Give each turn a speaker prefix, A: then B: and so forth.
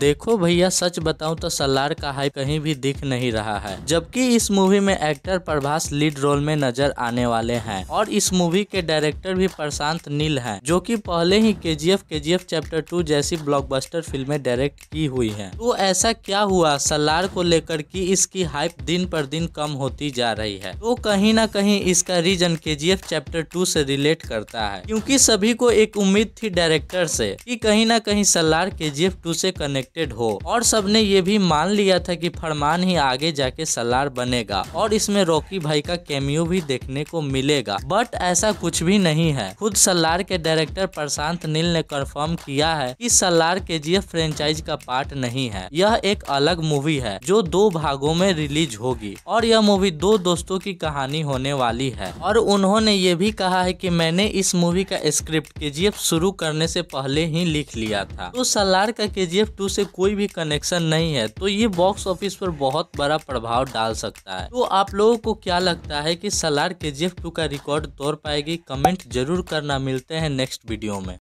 A: देखो भैया सच बताऊं तो सलार का हाई कहीं भी दिख नहीं रहा है जबकि इस मूवी में एक्टर प्रभास लीड रोल में नजर आने वाले हैं और इस मूवी के डायरेक्टर भी प्रशांत नील हैं जो कि पहले ही के जी एफ के जी एफ चैप्टर टू जैसी ब्लॉकबस्टर फिल्में डायरेक्ट की हुई हैं तो ऐसा क्या हुआ सलार को लेकर की इसकी हाइप दिन पर दिन कम होती जा रही है तो कहीं ना कहीं इसका reason K G F chapter two से रिलेट करता है क्योंकि सभी को एक उम्मीद थी डायरेक्टर से कि कहीं ना कहीं सलार के जी एफ टू से कनेक्ट इलेक्टेड हो और सबने ये भी मान लिया था कि फरमान ही आगे जाके सलार बनेगा और इसमें रॉकी भाई का कैमियो भी देखने को मिलेगा बट ऐसा कुछ भी नहीं है खुद सलार के डायरेक्टर प्रशांत नील ने कन्फर्म किया है कि सलार के जी फ्रेंचाइज का पार्ट नहीं है यह एक अलग मूवी है जो दो भागों में रिलीज होगी और यह मूवी दो दोस्तों की कहानी होने वाली है और उन्होंने ये भी कहा है कि मैंने इस मूवी का स्क्रिप्ट के शुरू करने से पहले ही लिख लिया था तो सलार का के जी टू से कोई भी कनेक्शन नहीं है तो ये बॉक्स ऑफिस पर बहुत बड़ा प्रभाव डाल सकता है तो आप लोगों को क्या लगता है कि सलार के टू का रिकॉर्ड तोड़ पाएगी कमेंट जरूर करना मिलते हैं नेक्स्ट वीडियो में